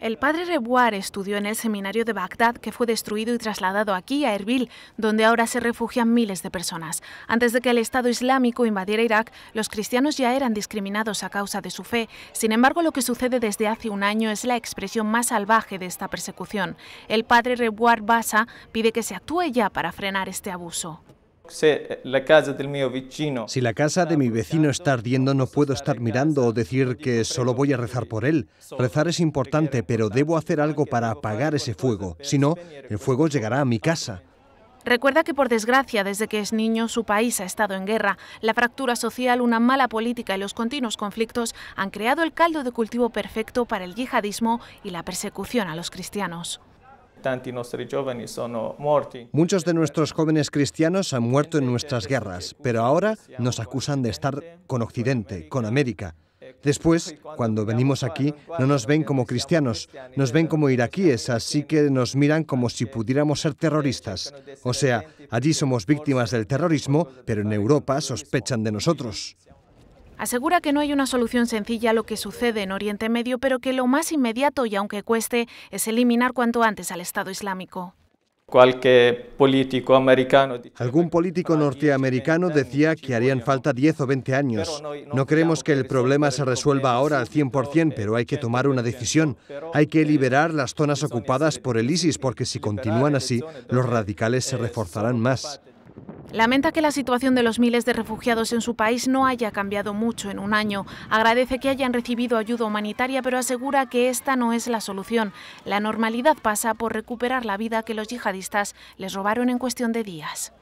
El padre Rebuar estudió en el seminario de Bagdad, que fue destruido y trasladado aquí, a Erbil, donde ahora se refugian miles de personas. Antes de que el Estado Islámico invadiera Irak, los cristianos ya eran discriminados a causa de su fe. Sin embargo, lo que sucede desde hace un año es la expresión más salvaje de esta persecución. El padre Rebuar Basa pide que se actúe ya para frenar este abuso. Si la casa de mi vecino está ardiendo, no puedo estar mirando o decir que solo voy a rezar por él. Rezar es importante, pero debo hacer algo para apagar ese fuego. Si no, el fuego llegará a mi casa. Recuerda que por desgracia, desde que es niño, su país ha estado en guerra. La fractura social, una mala política y los continuos conflictos han creado el caldo de cultivo perfecto para el yihadismo y la persecución a los cristianos. Muchos de nuestros jóvenes cristianos han muerto en nuestras guerras, pero ahora nos acusan de estar con Occidente, con América. Después, cuando venimos aquí, no nos ven como cristianos, nos ven como iraquíes, así que nos miran como si pudiéramos ser terroristas. O sea, allí somos víctimas del terrorismo, pero en Europa sospechan de nosotros. Asegura que no hay una solución sencilla a lo que sucede en Oriente Medio, pero que lo más inmediato y aunque cueste es eliminar cuanto antes al Estado Islámico. Algún político norteamericano decía que harían falta 10 o 20 años. No creemos que el problema se resuelva ahora al 100%, pero hay que tomar una decisión. Hay que liberar las zonas ocupadas por el ISIS, porque si continúan así, los radicales se reforzarán más. Lamenta que la situación de los miles de refugiados en su país no haya cambiado mucho en un año. Agradece que hayan recibido ayuda humanitaria, pero asegura que esta no es la solución. La normalidad pasa por recuperar la vida que los yihadistas les robaron en cuestión de días.